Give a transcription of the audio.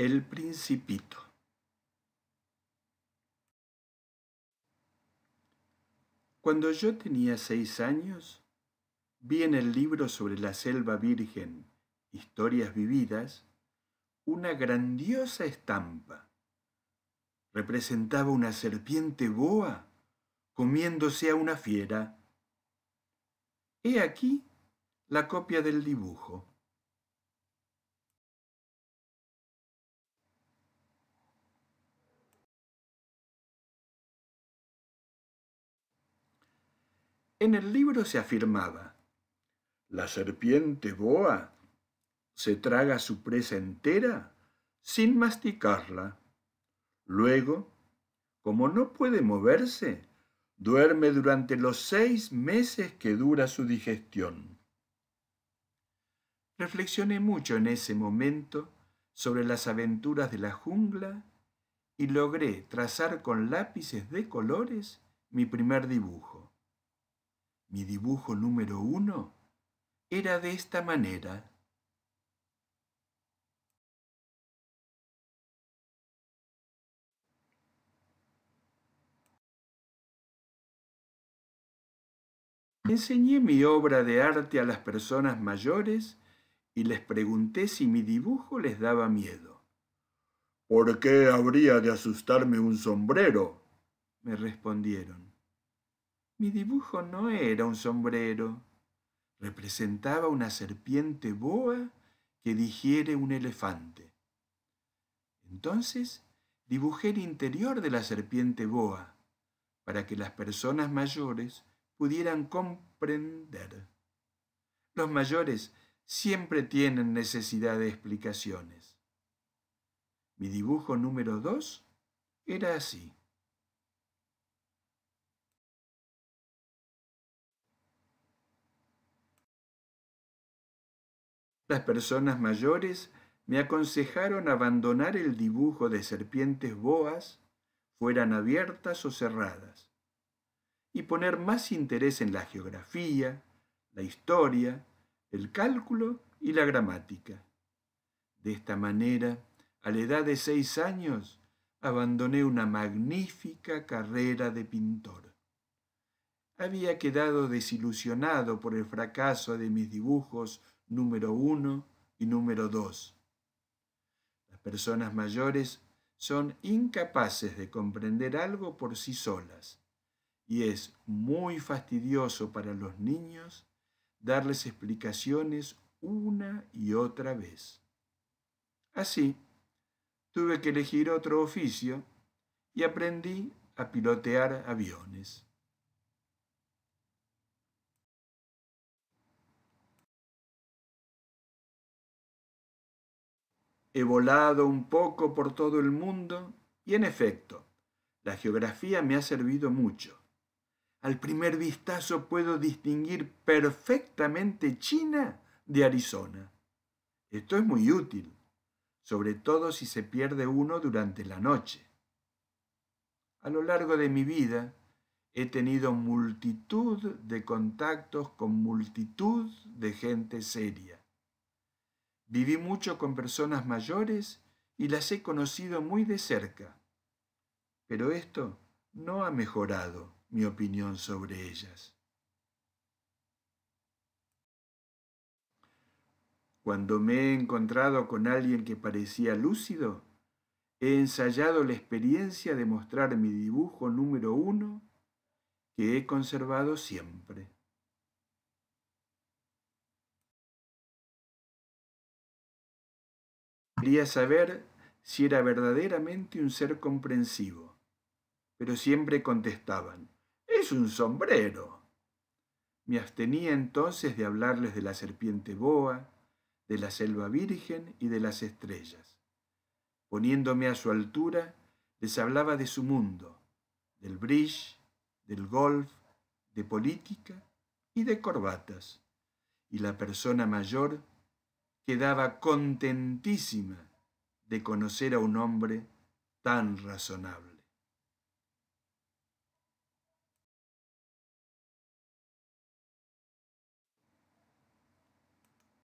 El Principito. Cuando yo tenía seis años, vi en el libro sobre la selva virgen, Historias Vividas, una grandiosa estampa. Representaba una serpiente boa comiéndose a una fiera. He aquí la copia del dibujo. En el libro se afirmaba, la serpiente boa se traga su presa entera sin masticarla. Luego, como no puede moverse, duerme durante los seis meses que dura su digestión. Reflexioné mucho en ese momento sobre las aventuras de la jungla y logré trazar con lápices de colores mi primer dibujo. Mi dibujo número uno era de esta manera. Enseñé mi obra de arte a las personas mayores y les pregunté si mi dibujo les daba miedo. ¿Por qué habría de asustarme un sombrero? me respondieron. Mi dibujo no era un sombrero, representaba una serpiente boa que digiere un elefante. Entonces dibujé el interior de la serpiente boa para que las personas mayores pudieran comprender. Los mayores siempre tienen necesidad de explicaciones. Mi dibujo número dos era así. Las personas mayores me aconsejaron abandonar el dibujo de serpientes boas, fueran abiertas o cerradas, y poner más interés en la geografía, la historia, el cálculo y la gramática. De esta manera, a la edad de seis años, abandoné una magnífica carrera de pintor. Había quedado desilusionado por el fracaso de mis dibujos número uno y número 2. Las personas mayores son incapaces de comprender algo por sí solas y es muy fastidioso para los niños darles explicaciones una y otra vez. Así, tuve que elegir otro oficio y aprendí a pilotear aviones. He volado un poco por todo el mundo y en efecto, la geografía me ha servido mucho. Al primer vistazo puedo distinguir perfectamente China de Arizona. Esto es muy útil, sobre todo si se pierde uno durante la noche. A lo largo de mi vida he tenido multitud de contactos con multitud de gente seria Viví mucho con personas mayores y las he conocido muy de cerca. Pero esto no ha mejorado mi opinión sobre ellas. Cuando me he encontrado con alguien que parecía lúcido, he ensayado la experiencia de mostrar mi dibujo número uno que he conservado siempre. Quería saber si era verdaderamente un ser comprensivo, pero siempre contestaban, es un sombrero. Me abstenía entonces de hablarles de la serpiente boa, de la selva virgen y de las estrellas. Poniéndome a su altura, les hablaba de su mundo, del bridge, del golf, de política y de corbatas. Y la persona mayor quedaba contentísima de conocer a un hombre tan razonable.